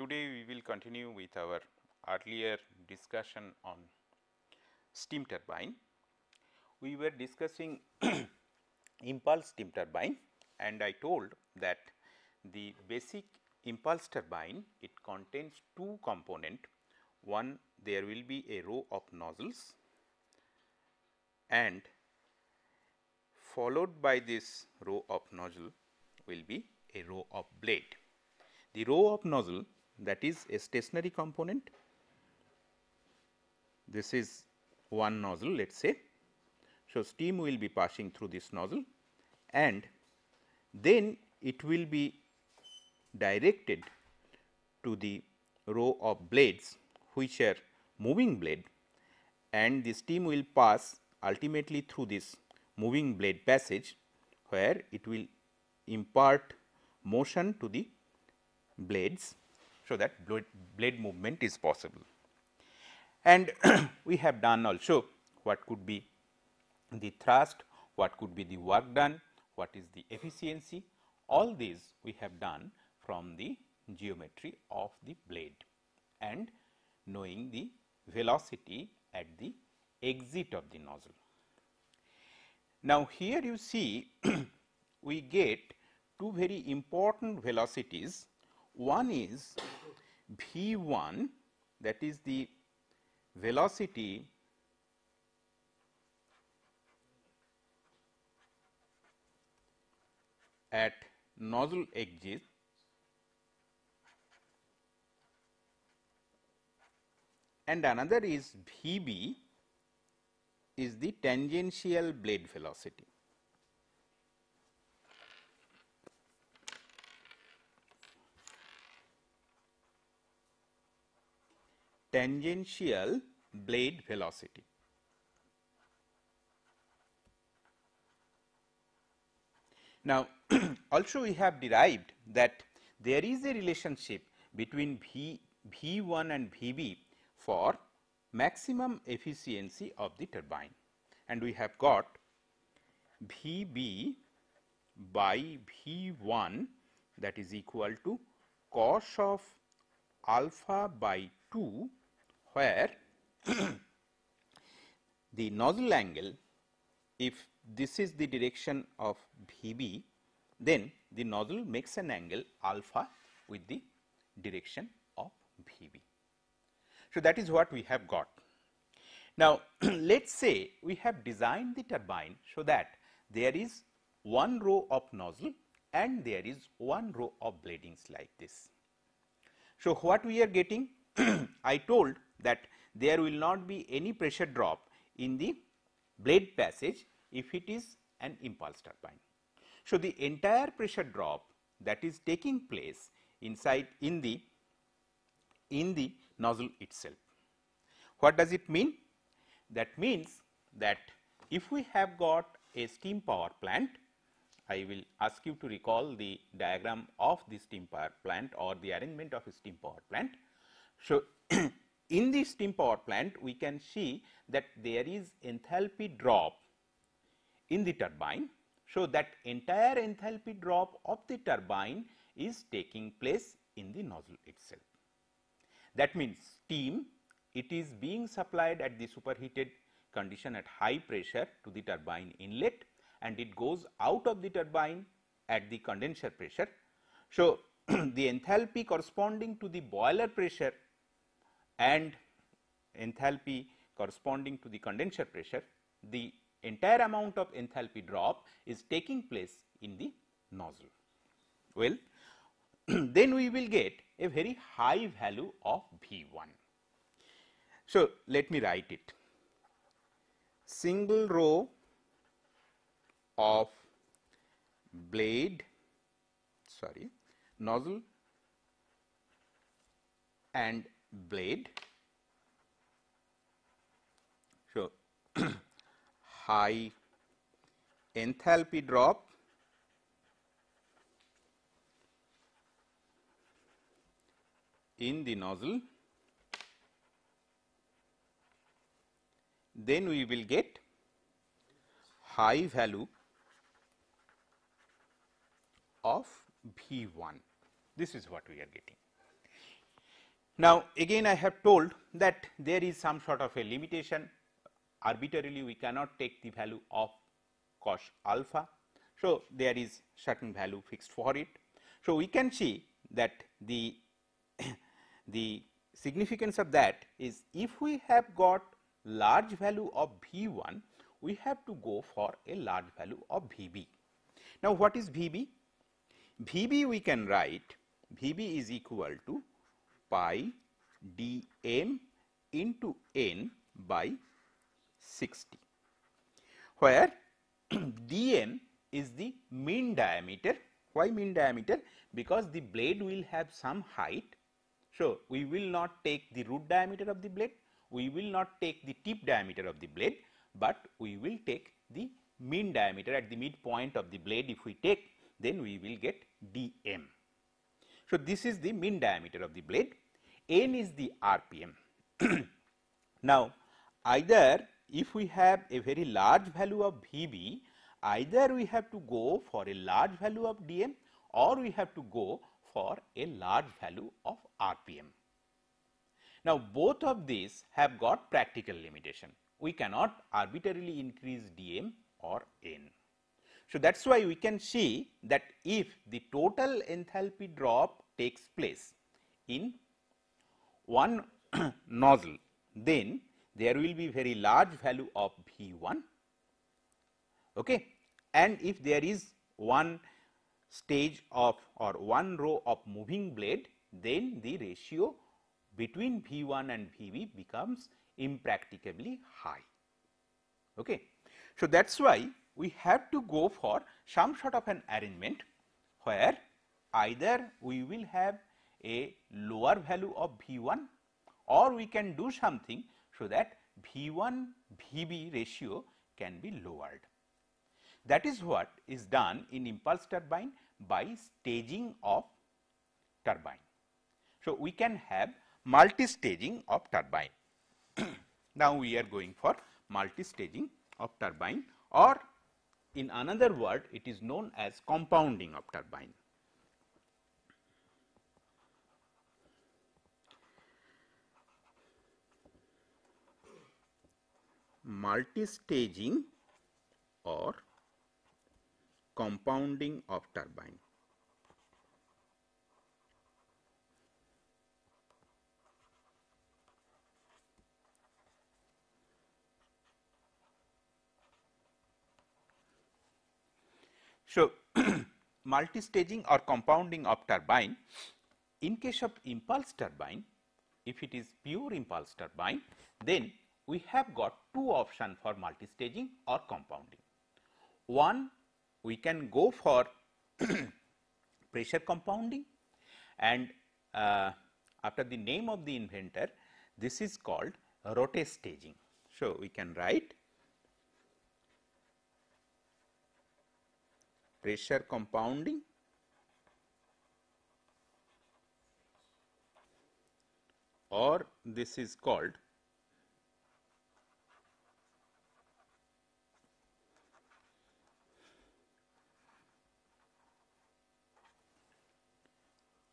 Today we will continue with our earlier discussion on steam turbine. We were discussing impulse steam turbine and I told that the basic impulse turbine it contains two component one there will be a row of nozzles and followed by this row of nozzle will be a row of blade. The row of nozzle that is a stationary component. This is one nozzle let us say. So, steam will be passing through this nozzle and then it will be directed to the row of blades which are moving blade and the steam will pass ultimately through this moving blade passage where it will impart motion to the blades so that blade movement is possible. And we have done also what could be the thrust, what could be the work done, what is the efficiency, all these we have done from the geometry of the blade and knowing the velocity at the exit of the nozzle. Now, here you see we get two very important velocities one is v 1 that is the velocity at nozzle exit and another is Vb is the tangential blade velocity. tangential blade velocity. Now, also we have derived that there is a relationship between V, V1 and Vb for maximum efficiency of the turbine and we have got Vb by V1 that is equal to cos of alpha by 2 where the nozzle angle if this is the direction of Vb then the nozzle makes an angle alpha with the direction of Vb. So, that is what we have got. Now, let us say we have designed the turbine so that there is one row of nozzle and there is one row of bladings like this. So, what we are getting? I told that there will not be any pressure drop in the blade passage if it is an impulse turbine. So, the entire pressure drop that is taking place inside in the in the nozzle itself. What does it mean? That means that if we have got a steam power plant, I will ask you to recall the diagram of the steam power plant or the arrangement of a steam power plant. So, in the steam power plant we can see that there is enthalpy drop in the turbine. So, that entire enthalpy drop of the turbine is taking place in the nozzle itself. That means steam it is being supplied at the superheated condition at high pressure to the turbine inlet and it goes out of the turbine at the condenser pressure. So, the enthalpy corresponding to the boiler pressure and enthalpy corresponding to the condenser pressure, the entire amount of enthalpy drop is taking place in the nozzle. Well, then we will get a very high value of V1. So, let me write it single row of blade sorry nozzle and blade. So, high enthalpy drop in the nozzle, then we will get high value of V 1. This is what we are getting. Now again I have told that there is some sort of a limitation arbitrarily we cannot take the value of cos alpha. So, there is certain value fixed for it. So, we can see that the, the significance of that is if we have got large value of V 1 we have to go for a large value of V b. Now, what is V b? V b we can write V b is equal to pi dm into n by 60 where dm is the mean diameter. Why mean diameter? Because the blade will have some height. So, we will not take the root diameter of the blade, we will not take the tip diameter of the blade, but we will take the mean diameter at the midpoint of the blade if we take then we will get dm. So, this is the mean diameter of the blade, n is the RPM. now, either if we have a very large value of VB, either we have to go for a large value of DM or we have to go for a large value of RPM. Now, both of these have got practical limitation. We cannot arbitrarily increase DM or N. So, that is why we can see that if the total enthalpy drop takes place in one nozzle, then there will be very large value of V 1 okay. and if there is one stage of or one row of moving blade, then the ratio between V 1 and v2 becomes impracticably high. Okay. So, that is why we have to go for some sort of an arrangement where either we will have a lower value of V1 or we can do something so that V1 VB ratio can be lowered. That is what is done in impulse turbine by staging of turbine. So, we can have multi-staging of turbine. now, we are going for multi-staging of turbine or in another word, it is known as compounding of turbine. Multistaging or compounding of turbine. multistaging or compounding of turbine. In case of impulse turbine, if it is pure impulse turbine, then we have got two options for multistaging or compounding. One, we can go for pressure compounding and uh, after the name of the inventor, this is called rotate staging. So, we can write pressure compounding or this is called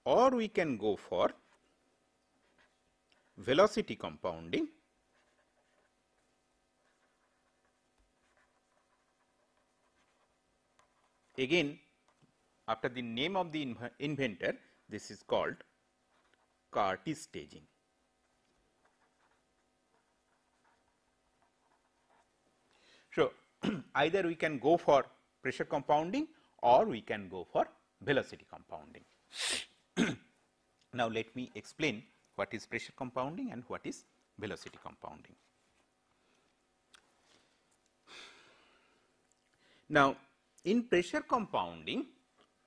or we can go for velocity compounding Again after the name of the inventor this is called cartridge staging. So, either we can go for pressure compounding or we can go for velocity compounding. now, let me explain what is pressure compounding and what is velocity compounding. Now, in pressure compounding,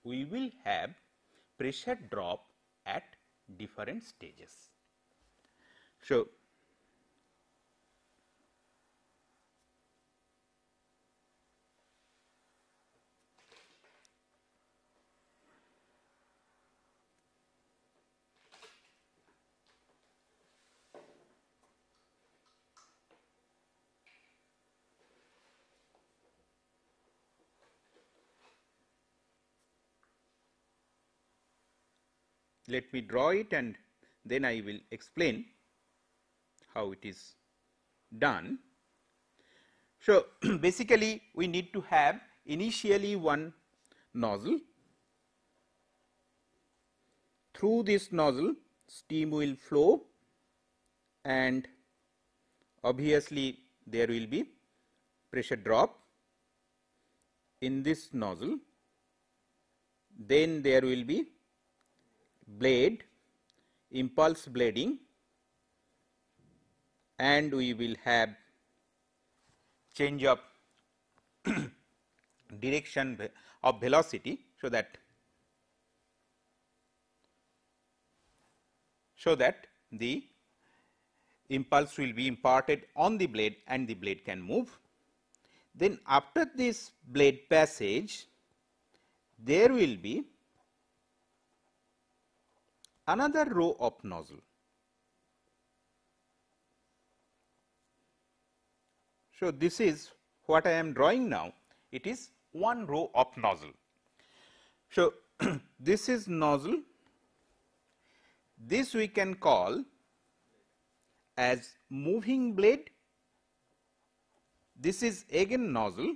we will have pressure drop at different stages. So, let me draw it and then I will explain how it is done. So, basically we need to have initially one nozzle. Through this nozzle steam will flow and obviously there will be pressure drop in this nozzle. Then there will be blade, impulse blading and we will have change of direction of velocity so that so that the impulse will be imparted on the blade and the blade can move. Then after this blade passage there will be another row of nozzle. So, this is what I am drawing now, it is one row of nozzle. So, this is nozzle, this we can call as moving blade, this is again nozzle.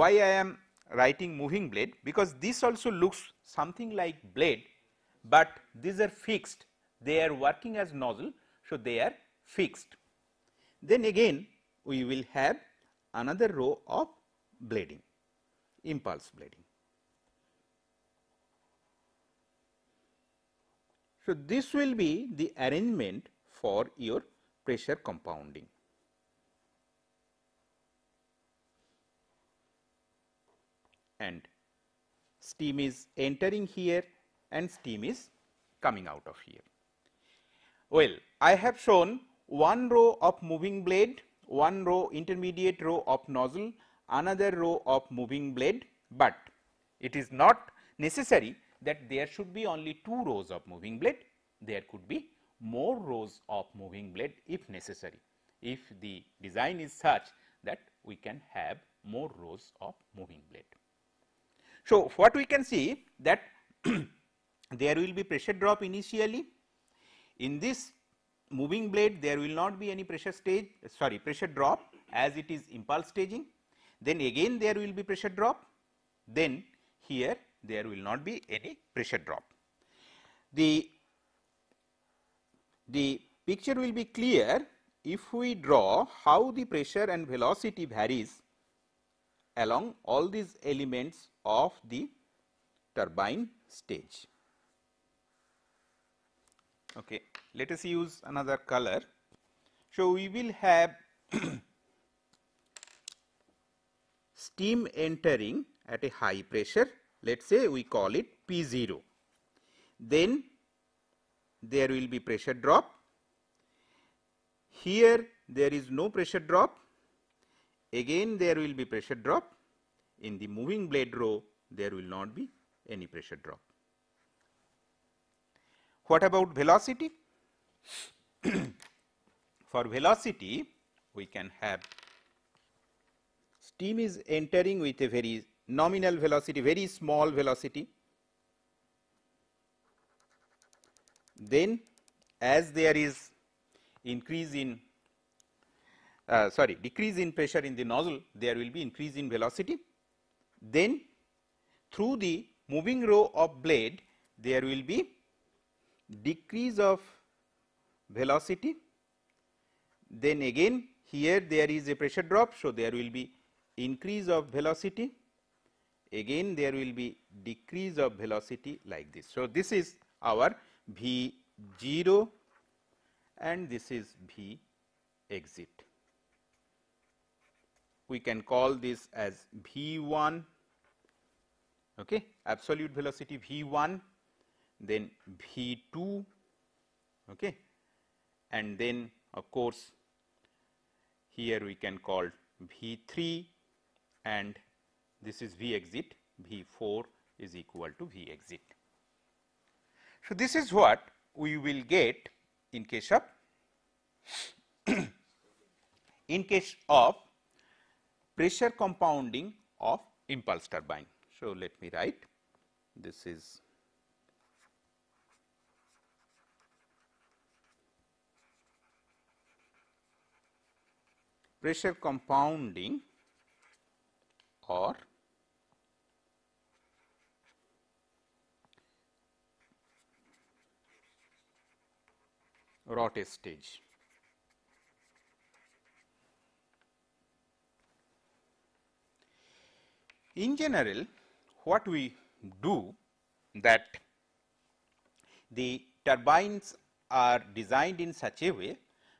Why I am writing moving blade? Because this also looks something like blade, but these are fixed they are working as nozzle so they are fixed. Then again we will have another row of blading impulse blading. So, this will be the arrangement for your pressure compounding. And steam is entering here and steam is coming out of here. Well, I have shown one row of moving blade, one row intermediate row of nozzle, another row of moving blade, but it is not necessary that there should be only two rows of moving blade, there could be more rows of moving blade if necessary, if the design is such that we can have more rows of moving blade. So, what we can see that there will be pressure drop initially. In this moving blade there will not be any pressure stage sorry pressure drop as it is impulse staging. Then again there will be pressure drop then here there will not be any pressure drop. The, the picture will be clear if we draw how the pressure and velocity varies along all these elements of the turbine stage okay let us use another color so we will have steam entering at a high pressure let us say we call it P0 then there will be pressure drop here there is no pressure drop again there will be pressure drop in the moving blade row there will not be any pressure drop what about velocity? For velocity, we can have steam is entering with a very nominal velocity, very small velocity. Then as there is increase in uh, sorry decrease in pressure in the nozzle there will be increase in velocity then through the moving row of blade there will be decrease of velocity then again here there is a pressure drop. So, there will be increase of velocity again there will be decrease of velocity like this. So, this is our V 0 and this is V exit. We can call this as V 1 okay, absolute velocity V 1 then V2 okay and then of course here we can call V3 and this is V exit V4 is equal to V exit. So, this is what we will get in case of in case of pressure compounding of impulse turbine. So, let me write this is pressure compounding or rot stage. In general, what we do that the turbines are designed in such a way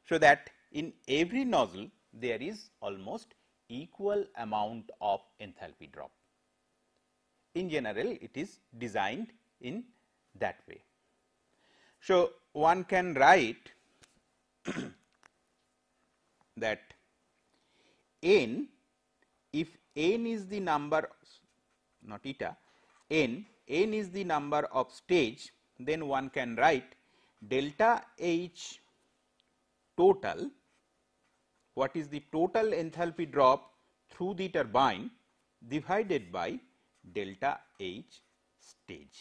so that in every nozzle there is almost equal amount of enthalpy drop. In general, it is designed in that way. So, one can write that n if n is the number not eta n n is the number of stage then one can write delta h total what is the total enthalpy drop through the turbine divided by delta H stage.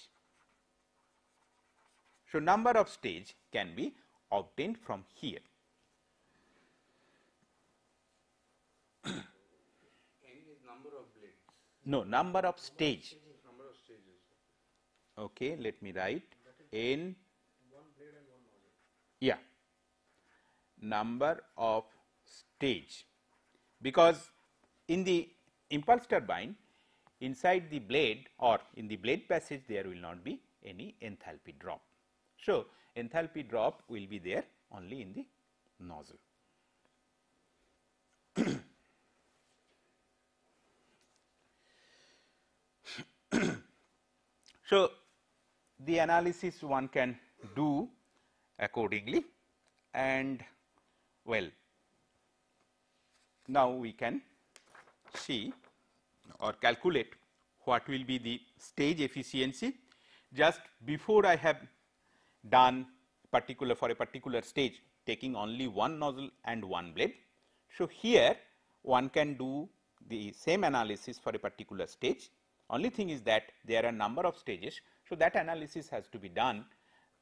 So, number of stage can be obtained from here. number no, number of stage. Number of stages. Okay, let me write n. Yeah, number of stage because in the impulse turbine inside the blade or in the blade passage there will not be any enthalpy drop. So, enthalpy drop will be there only in the nozzle. so, the analysis one can do accordingly and well now, we can see or calculate what will be the stage efficiency just before I have done particular for a particular stage taking only one nozzle and one blade. So, here one can do the same analysis for a particular stage only thing is that there are number of stages. So, that analysis has to be done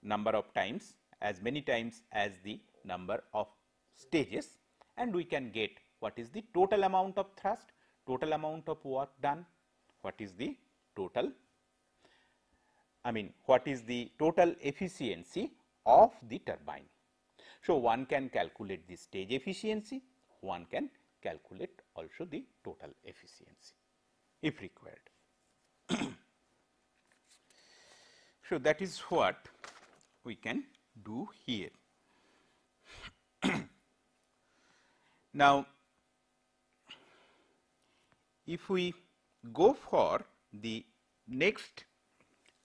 number of times as many times as the number of stages and we can get what is the total amount of thrust, total amount of work done, what is the total, I mean what is the total efficiency of the turbine. So, one can calculate the stage efficiency, one can calculate also the total efficiency if required. so, that is what we can do here. now, if we go for the next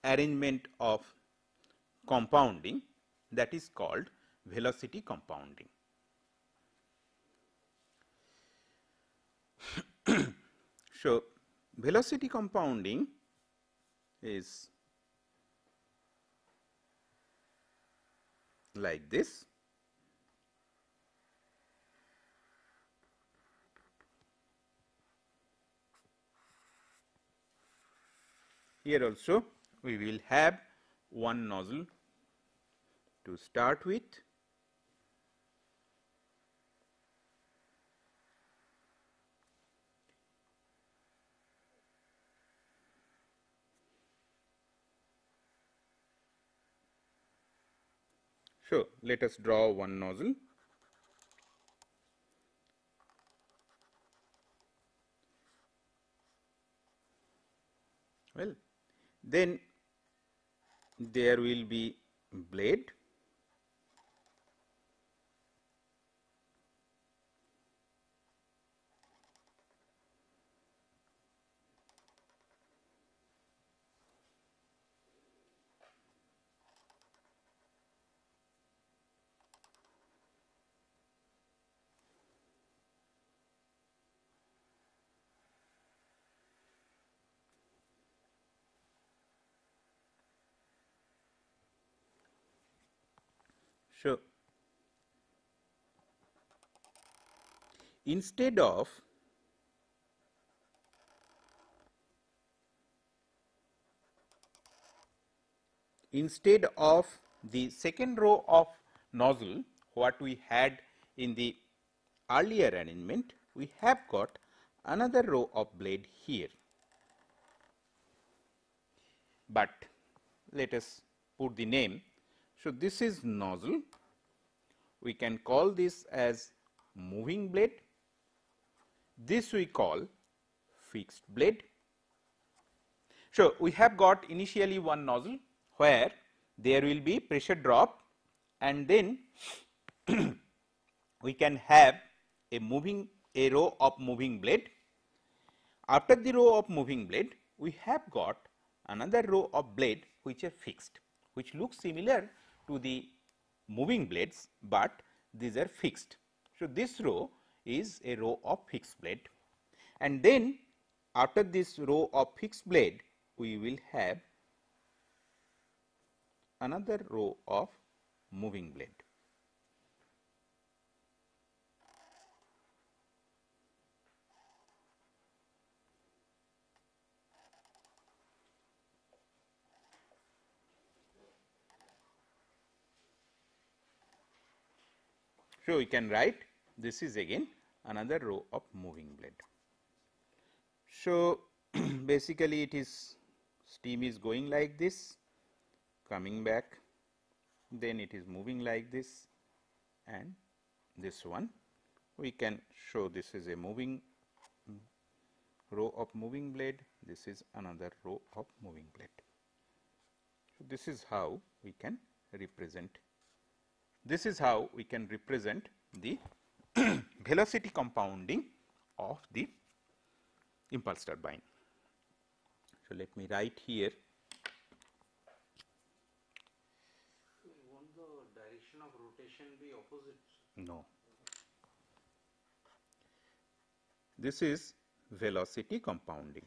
arrangement of compounding that is called velocity compounding. so, velocity compounding is like this. here also we will have one nozzle to start with So, let us draw one nozzle. Well, then there will be blade Sure. Instead of instead of the second row of nozzle what we had in the earlier arrangement we have got another row of blade here. But let us put the name so, this is nozzle. We can call this as moving blade. This we call fixed blade. So, we have got initially one nozzle where there will be pressure drop and then we can have a moving a row of moving blade. After the row of moving blade, we have got another row of blade which are fixed, which looks similar to the moving blades, but these are fixed. So, this row is a row of fixed blade and then after this row of fixed blade we will have another row of moving blade. So, we can write this is again another row of moving blade. So, basically it is steam is going like this coming back then it is moving like this and this one we can show this is a moving row of moving blade this is another row of moving blade. So, this is how we can represent this is how we can represent the velocity compounding of the impulse turbine. So, let me write here. No. This is velocity compounding.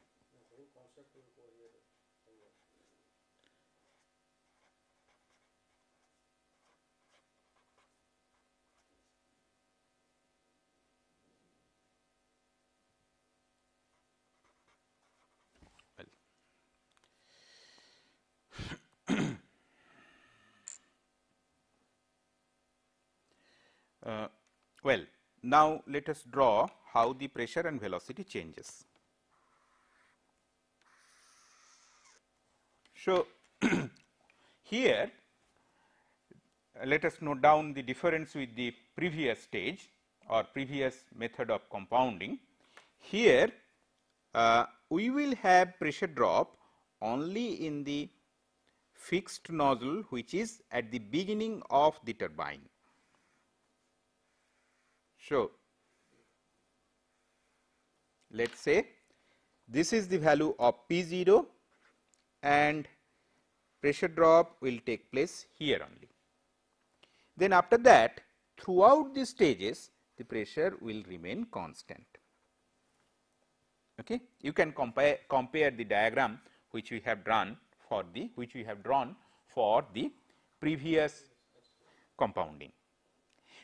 uh, well, now let us draw how the pressure and velocity changes. So, here let us note down the difference with the previous stage or previous method of compounding. Here uh, we will have pressure drop only in the fixed nozzle which is at the beginning of the turbine. So, let us say this is the value of P0 and pressure drop will take place here only. Then after that throughout the stages the pressure will remain constant. Okay. You can compare, compare the diagram which we have drawn for the which we have drawn for the previous compounding.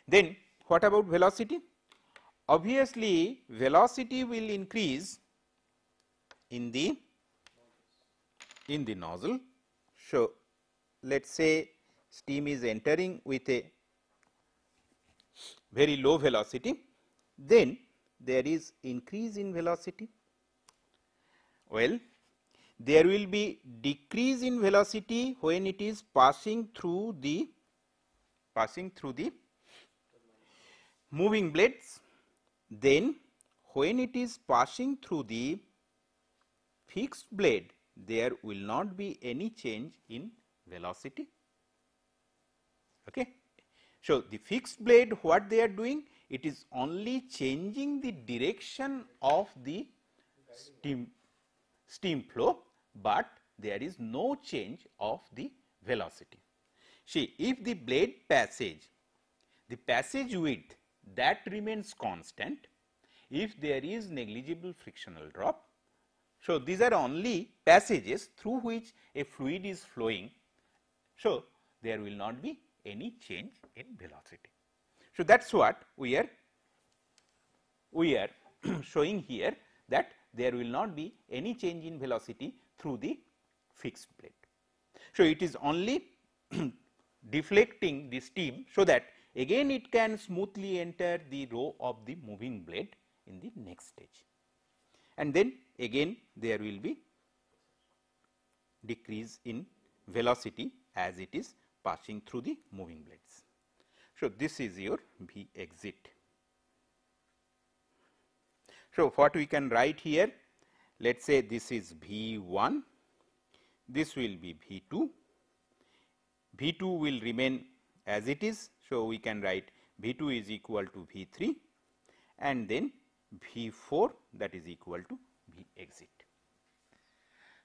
Then what about velocity? Obviously, velocity will increase in the in the nozzle. So, let us say steam is entering with a very low velocity, then there is increase in velocity. Well, there will be decrease in velocity when it is passing through the passing through the moving blades then when it is passing through the fixed blade there will not be any change in velocity okay so the fixed blade what they are doing it is only changing the direction of the steam steam flow but there is no change of the velocity. See, if the blade passage, the passage width that remains constant if there is negligible frictional drop. So, these are only passages through which a fluid is flowing. So, there will not be any change in velocity. So, that is what we are we are showing here that there will not be any change in velocity through the fixed plate. So, it is only deflecting the steam so that again it can smoothly enter the row of the moving blade in the next stage. And then again there will be decrease in velocity as it is passing through the moving blades. So, this is your V exit. So, what we can write here let us say this is V 1, this will be V 2, V 2 will remain as it is. So, we can write V 2 is equal to V 3 and then V 4 that is equal to V exit.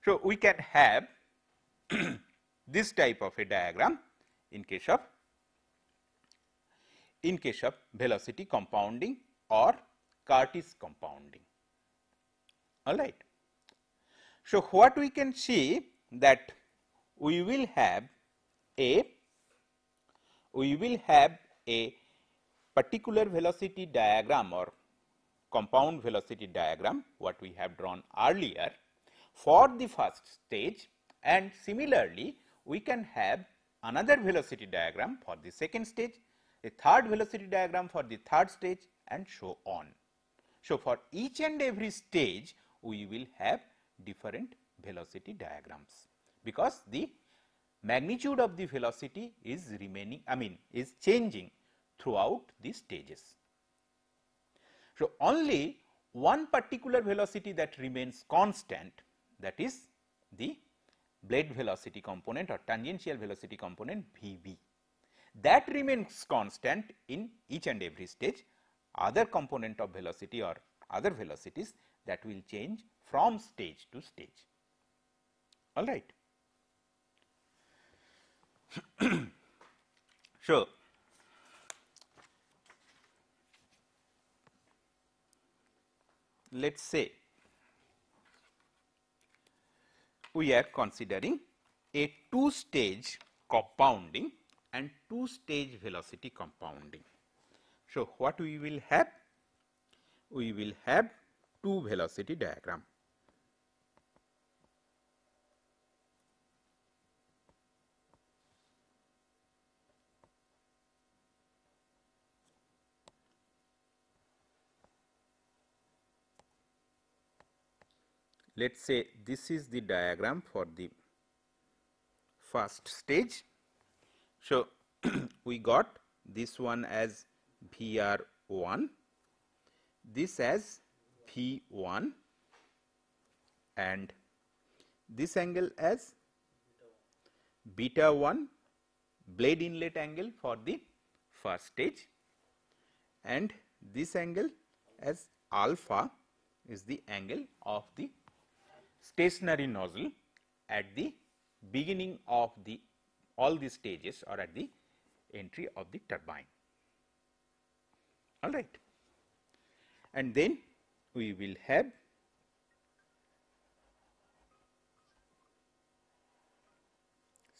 So, we can have this type of a diagram in case of in case of velocity compounding or Curtis compounding. All right. So, what we can see that we will have a we will have a particular velocity diagram or compound velocity diagram what we have drawn earlier for the first stage and similarly we can have another velocity diagram for the second stage, a third velocity diagram for the third stage and so on. So, for each and every stage we will have different velocity diagrams because the magnitude of the velocity is remaining I mean is changing throughout the stages. So, only one particular velocity that remains constant that is the blade velocity component or tangential velocity component Vb that remains constant in each and every stage other component of velocity or other velocities that will change from stage to stage. All right. so, let us say we are considering a two stage compounding and two stage velocity compounding. So, what we will have? We will have two velocity diagram. Let us say this is the diagram for the first stage. So, we got this one as VR1, this as V1 and this angle as beta 1 blade inlet angle for the first stage and this angle as alpha is the angle of the stationary nozzle at the beginning of the all the stages or at the entry of the turbine. All right. And then we will have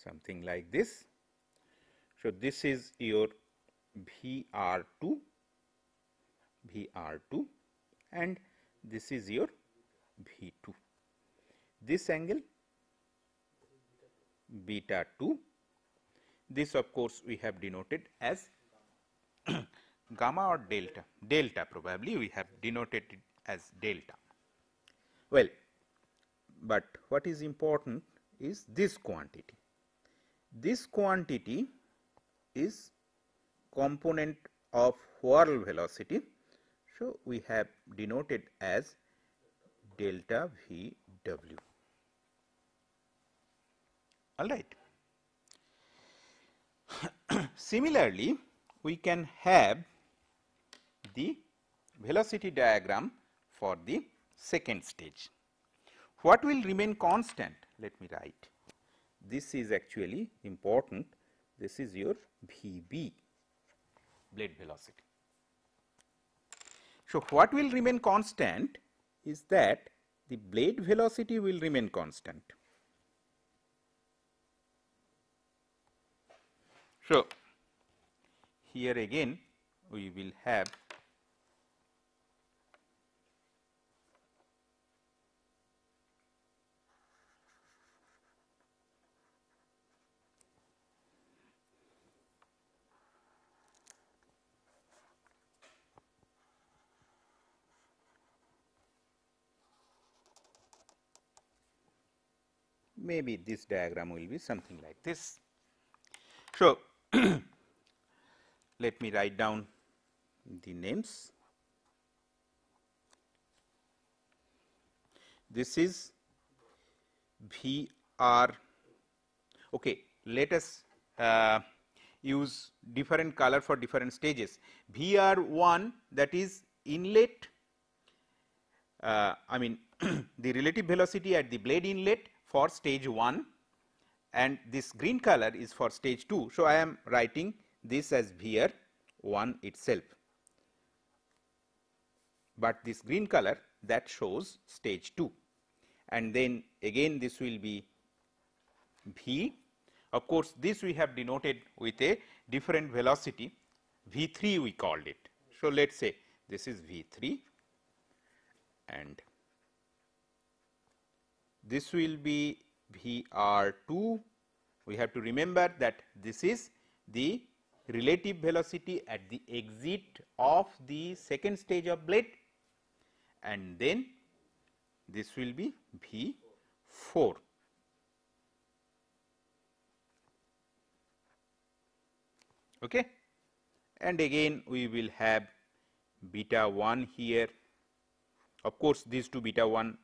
something like this. So, this is your VR2, VR2 and this is your V2 this angle beta 2 this of course we have denoted as gamma or delta delta probably we have denoted it as delta well but what is important is this quantity this quantity is component of whirl velocity so we have denoted as delta v w all right. Similarly, we can have the velocity diagram for the second stage. What will remain constant? Let me write. This is actually important. This is your VB blade velocity. So, what will remain constant is that the blade velocity will remain constant. So, here again we will have maybe this diagram will be something like this. So, let me write down the names. This is VR. Okay, let us uh, use different color for different stages. VR1 that is inlet, uh, I mean the relative velocity at the blade inlet for stage 1 and this green color is for stage 2. So, I am writing this as VR 1 itself, but this green color that shows stage 2 and then again this will be V. Of course, this we have denoted with a different velocity V 3 we called it. So, let us say this is V 3 and this will be Vr2. We have to remember that this is the relative velocity at the exit of the second stage of blade and then this will be V4. Okay. And again we will have beta 1 here. Of course, these two beta 1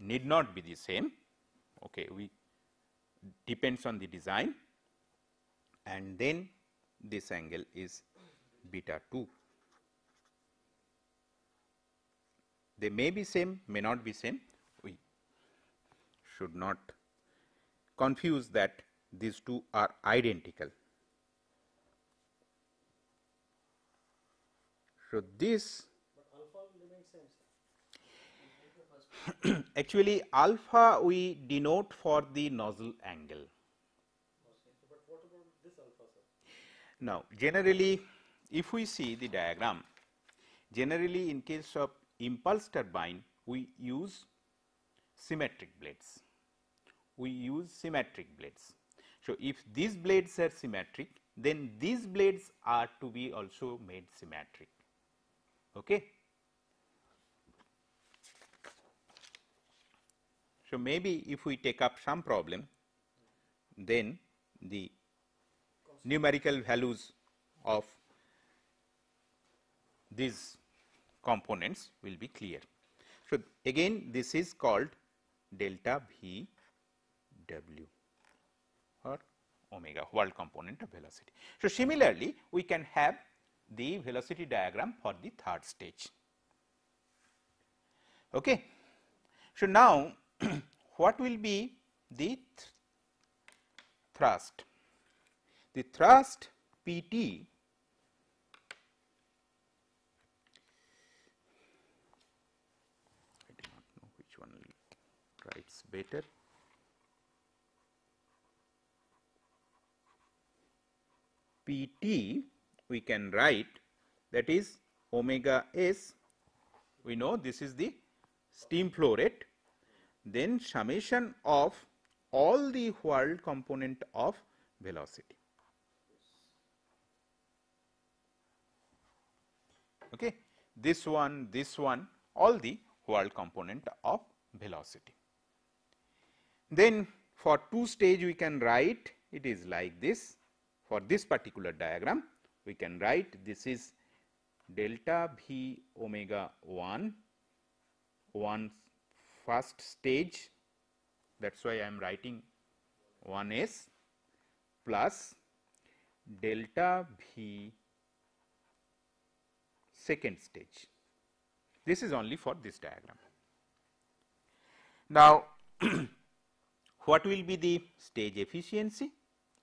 need not be the same okay we depends on the design and then this angle is beta 2 they may be same may not be same we should not confuse that these two are identical so this actually alpha we denote for the nozzle angle. Now, generally if we see the diagram, generally in case of impulse turbine we use symmetric blades, we use symmetric blades. So, if these blades are symmetric then these blades are to be also made symmetric. Okay. So, maybe if we take up some problem, then the numerical values of these components will be clear. So, again this is called delta V W or omega world component of velocity. So, similarly we can have the velocity diagram for the third stage. Okay. So, now what will be the th thrust? The thrust Pt which one writes better. Pt we can write that is omega s we know this is the steam flow rate then summation of all the whirl component of velocity. Okay, this one, this one, all the whirl component of velocity. Then for two stage we can write it is like this for this particular diagram we can write this is delta v omega 1 1 first stage that is why I am writing 1 s plus delta v second stage. This is only for this diagram. Now, what will be the stage efficiency?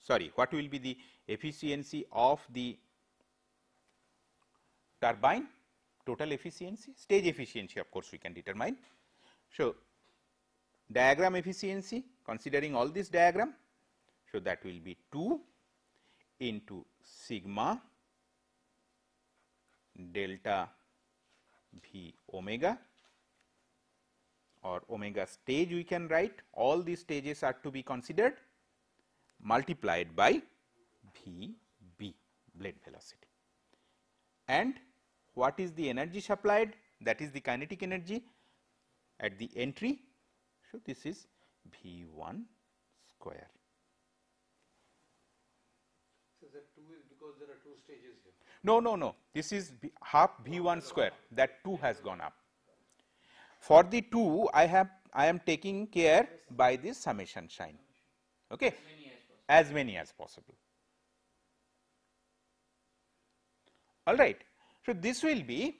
Sorry, what will be the efficiency of the turbine? Total efficiency, stage efficiency of course we can determine. So, diagram efficiency considering all this diagram. So, that will be 2 into sigma delta v omega or omega stage we can write all these stages are to be considered multiplied by v b blade velocity. And what is the energy supplied that is the kinetic energy at the entry. So, this is V 1 square. So, that 2 is because there are 2 stages here. No, no, no. This is B half V 1 square. That 2 has gone up. For the 2, I have I am taking care by this summation sign. Okay. As many as possible. All right. So, this will be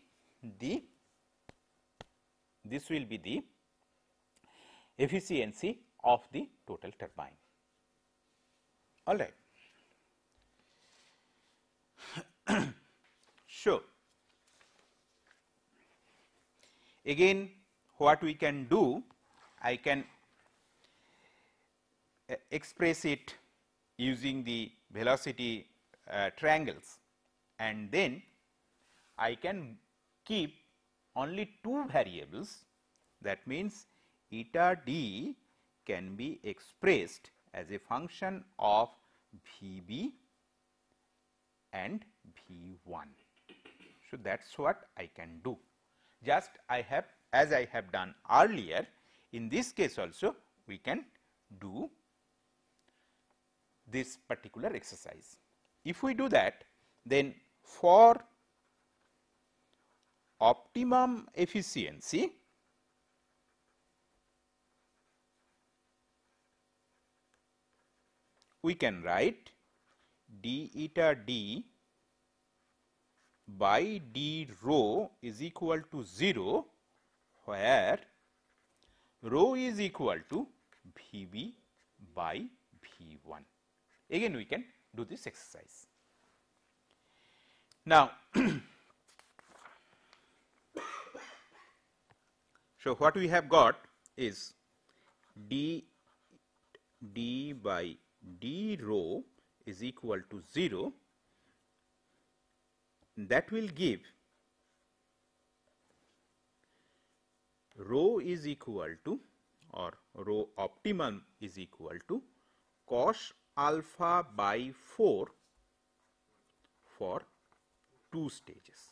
the this will be the efficiency of the total turbine. All right. so, again what we can do, I can uh, express it using the velocity uh, triangles and then I can keep only two variables that means eta d can be expressed as a function of Vb and V1. So, that is what I can do. Just I have as I have done earlier in this case also we can do this particular exercise. If we do that then for optimum efficiency we can write d eta d by d rho is equal to 0 where rho is equal to Vb by V1. Again we can do this exercise. Now So, what we have got is d d by d rho is equal to 0 that will give rho is equal to or rho optimum is equal to cos alpha by 4 for two stages.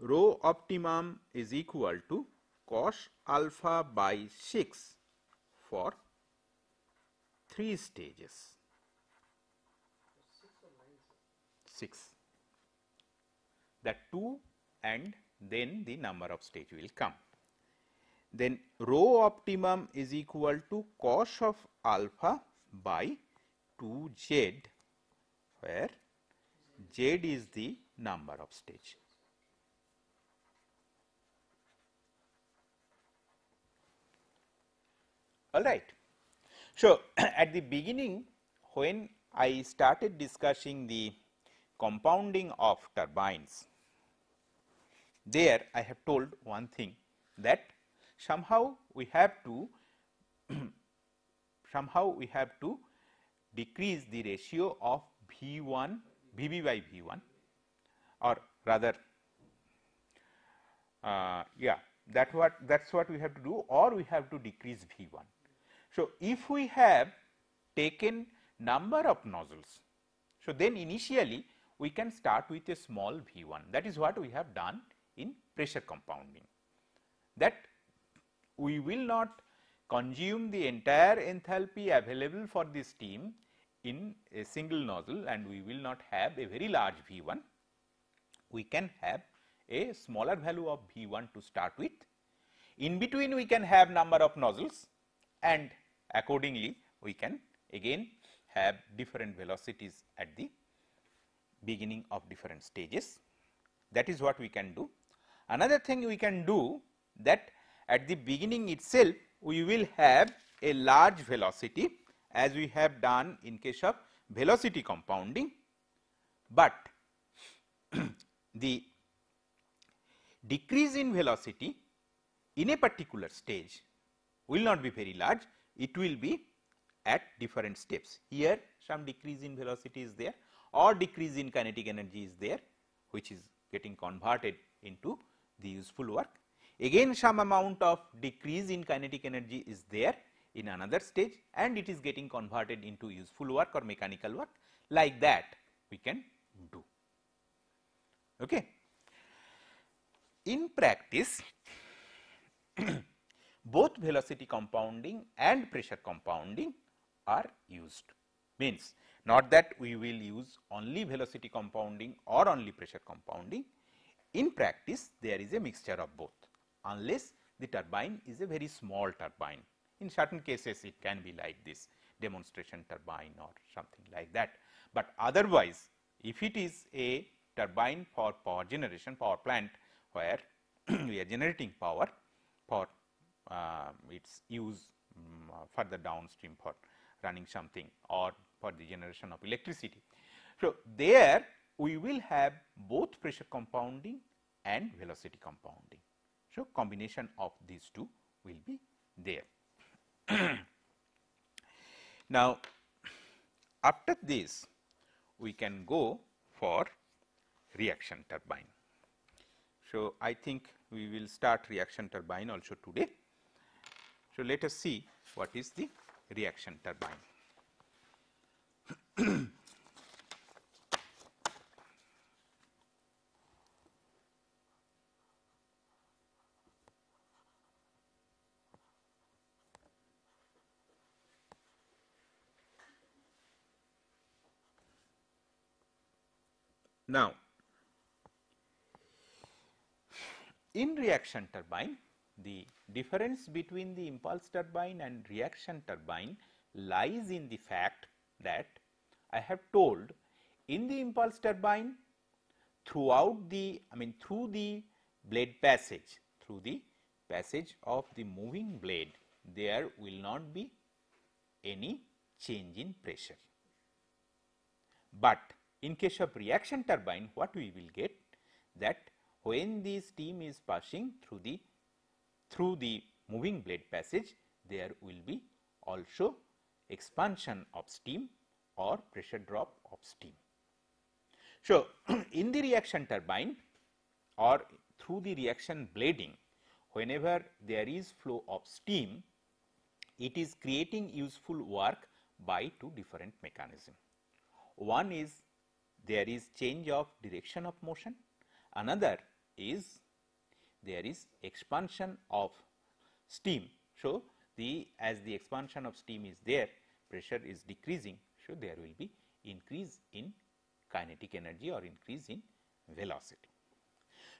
rho optimum is equal to cos alpha by 6 for 3 stages. 6 That 2 and then the number of stage will come. Then rho optimum is equal to cos of alpha by 2 z where z is the number of stage. alright. So, at the beginning when I started discussing the compounding of turbines, there I have told one thing that somehow we have to somehow we have to decrease the ratio of V 1 V B by V 1 or rather uh, yeah that what that is what we have to do or we have to decrease V 1. So, if we have taken number of nozzles, so then initially we can start with a small V1 that is what we have done in pressure compounding. That we will not consume the entire enthalpy available for this steam in a single nozzle and we will not have a very large V1. We can have a smaller value of V1 to start with. In between we can have number of nozzles and Accordingly, we can again have different velocities at the beginning of different stages. That is what we can do. Another thing we can do that at the beginning itself, we will have a large velocity as we have done in case of velocity compounding, but the decrease in velocity in a particular stage will not be very large it will be at different steps. Here some decrease in velocity is there or decrease in kinetic energy is there which is getting converted into the useful work. Again some amount of decrease in kinetic energy is there in another stage and it is getting converted into useful work or mechanical work like that we can do. Okay. In practice both velocity compounding and pressure compounding are used. Means not that we will use only velocity compounding or only pressure compounding. In practice, there is a mixture of both unless the turbine is a very small turbine. In certain cases, it can be like this demonstration turbine or something like that. But otherwise, if it is a turbine for power generation power plant where we are generating power for uh, its use um, mm, uh, further downstream for running something or for the generation of electricity. So, there we will have both pressure compounding and velocity compounding. So, combination of these two will be there. now, after this we can go for reaction turbine. So, I think we will start reaction turbine also today. So, let us see what is the reaction turbine. Now, in reaction turbine, the difference between the impulse turbine and reaction turbine lies in the fact that I have told in the impulse turbine throughout the I mean through the blade passage through the passage of the moving blade there will not be any change in pressure. But in case of reaction turbine what we will get that when the steam is passing through the through the moving blade passage there will be also expansion of steam or pressure drop of steam. So, in the reaction turbine or through the reaction blading whenever there is flow of steam it is creating useful work by two different mechanism. One is there is change of direction of motion, another is there is expansion of steam. So, the as the expansion of steam is there pressure is decreasing. So, there will be increase in kinetic energy or increase in velocity.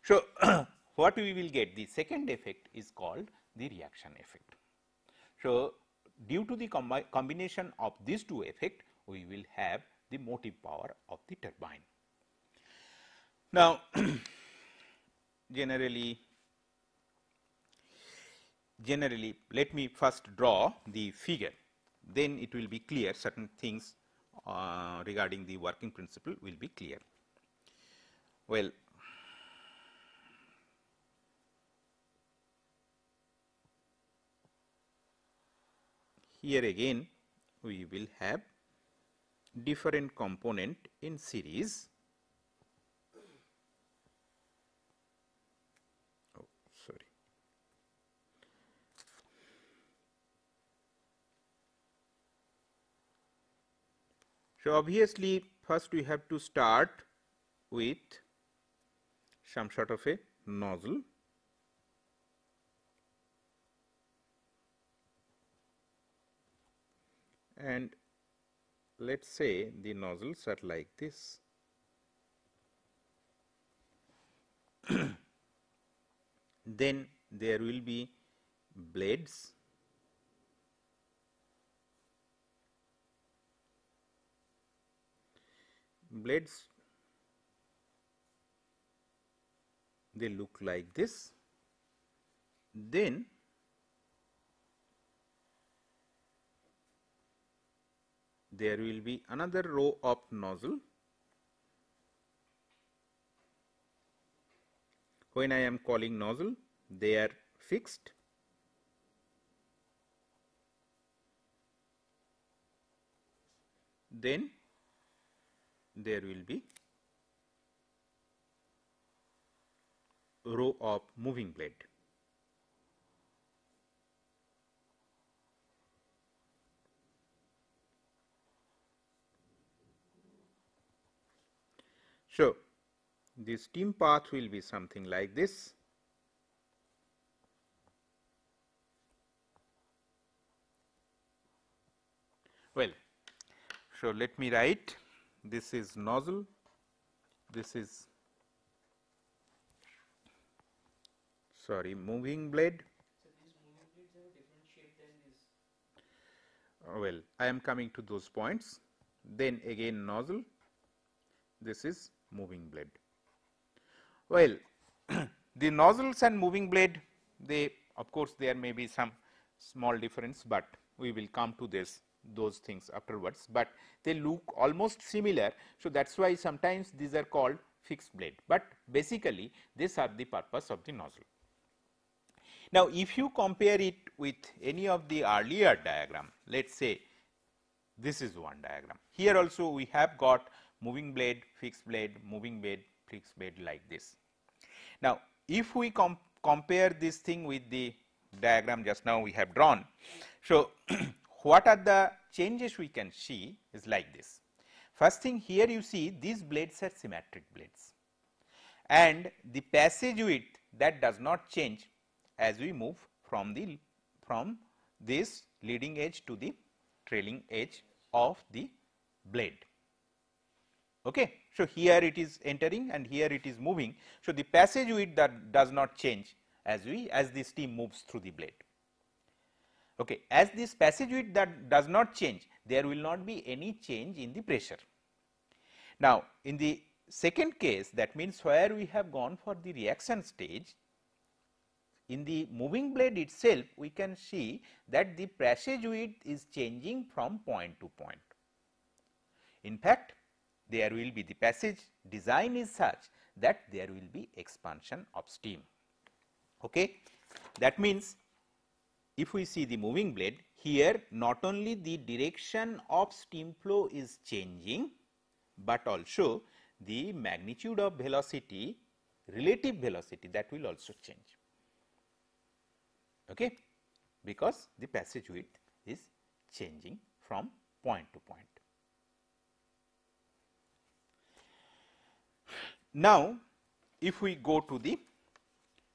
So, what we will get the second effect is called the reaction effect. So, due to the combi combination of these two effect we will have the motive power of the turbine. Now, generally generally let me first draw the figure then it will be clear certain things uh, regarding the working principle will be clear. Well, here again we will have different component in series So obviously first we have to start with some sort of a nozzle. And let's say the nozzles are like this. then there will be blades blades they look like this then there will be another row of nozzle when I am calling nozzle they are fixed then there will be row of moving blade. So, the steam path will be something like this. Well, so let me write this is nozzle this is sorry moving blade oh, well I am coming to those points then again nozzle this is moving blade. Well the nozzles and moving blade they of course there may be some small difference but we will come to this those things afterwards, but they look almost similar. So, that is why sometimes these are called fixed blade, but basically these are the purpose of the nozzle. Now, if you compare it with any of the earlier diagram, let us say this is one diagram. Here also we have got moving blade, fixed blade, moving blade, fixed blade like this. Now, if we comp compare this thing with the diagram just now we have drawn. So, what are the changes we can see is like this. First thing here you see these blades are symmetric blades and the passage width that does not change as we move from the from this leading edge to the trailing edge of the blade. Okay. So, here it is entering and here it is moving. So, the passage width that does not change as we as the steam moves through the blade. Okay. As this passage width that does not change, there will not be any change in the pressure. Now, in the second case that means where we have gone for the reaction stage, in the moving blade itself we can see that the passage width is changing from point to point. In fact, there will be the passage design is such that there will be expansion of steam. Okay? That means if we see the moving blade here not only the direction of steam flow is changing, but also the magnitude of velocity relative velocity that will also change okay, because the passage width is changing from point to point. Now, if we go to the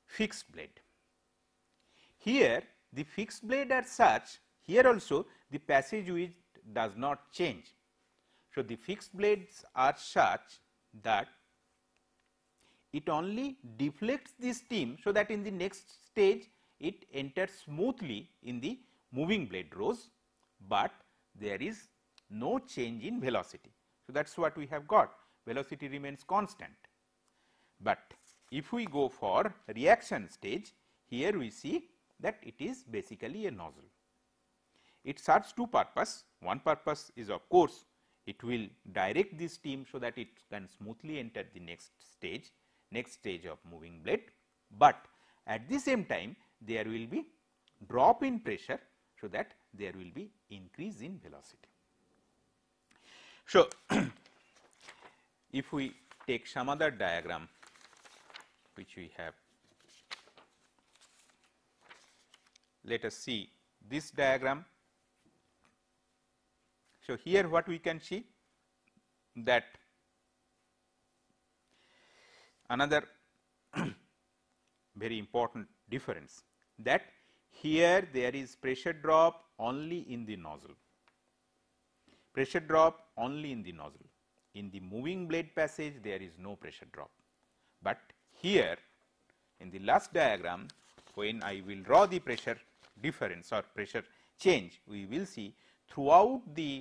fixed blade, here the fixed blade as such, here also the passage width does not change. So, the fixed blades are such that it only deflects the steam so that in the next stage it enters smoothly in the moving blade rows, but there is no change in velocity. So, that is what we have got velocity remains constant. But if we go for reaction stage here we see that it is basically a nozzle. It serves two purpose. One purpose is of course, it will direct the steam so that it can smoothly enter the next stage, next stage of moving blade, but at the same time there will be drop in pressure so that there will be increase in velocity. So, if we take some other diagram which we have let us see this diagram. So, here what we can see that another very important difference that here there is pressure drop only in the nozzle, pressure drop only in the nozzle. In the moving blade passage there is no pressure drop, but here in the last diagram when I will draw the pressure difference or pressure change we will see throughout the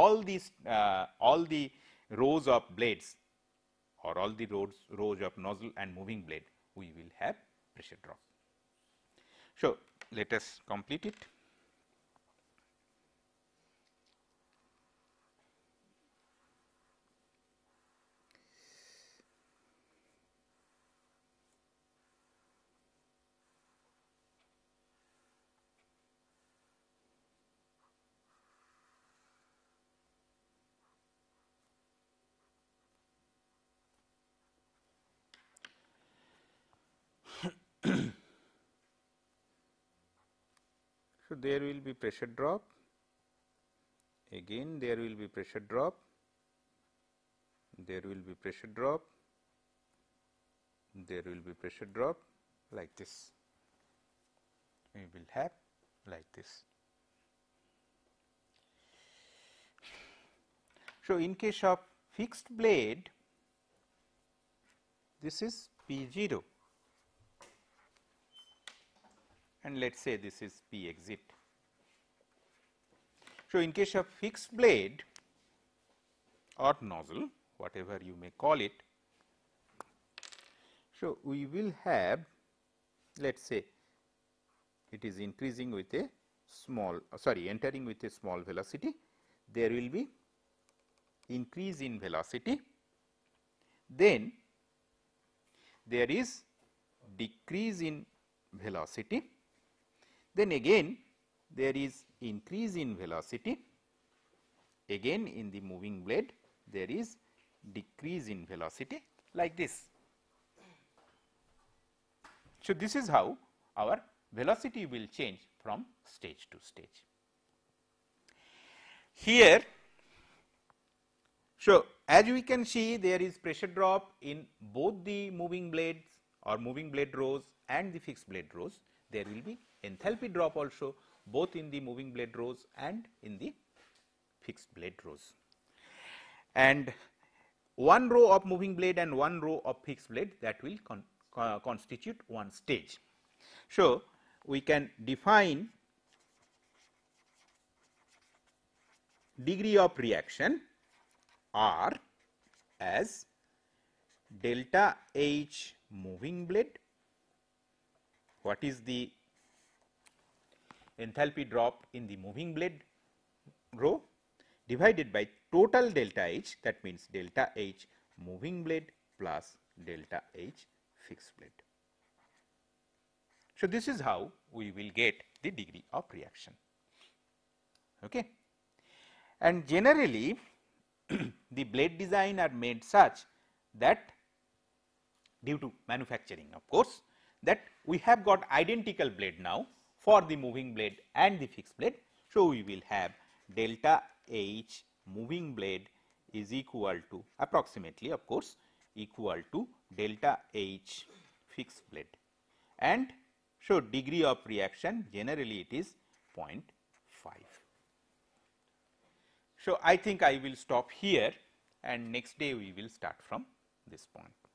all these uh, all the rows of blades or all the rows, rows of nozzle and moving blade we will have pressure drop. So, let us complete it. So, there will be pressure drop, again there will be pressure drop, there will be pressure drop, there will be pressure drop like this. We will have like this. So, in case of fixed blade, this is P 0 and let us say this is P exit. So, in case of fixed blade or nozzle whatever you may call it. So, we will have let us say it is increasing with a small sorry entering with a small velocity there will be increase in velocity then there is decrease in velocity then again there is increase in velocity, again in the moving blade there is decrease in velocity like this. So, this is how our velocity will change from stage to stage. Here, so as we can see there is pressure drop in both the moving blades or moving blade rows and the fixed blade rows there will be enthalpy drop also both in the moving blade rows and in the fixed blade rows. And one row of moving blade and one row of fixed blade that will con uh, constitute one stage. So, we can define degree of reaction R as delta H moving blade what is the enthalpy drop in the moving blade row divided by total delta H that means delta H moving blade plus delta H fixed blade. So, this is how we will get the degree of reaction. Okay. And generally the blade design are made such that due to manufacturing of course, that we have got identical blade now for the moving blade and the fixed blade. So, we will have delta H moving blade is equal to approximately of course equal to delta H fixed blade and so degree of reaction generally it is 0.5. So, I think I will stop here and next day we will start from this point.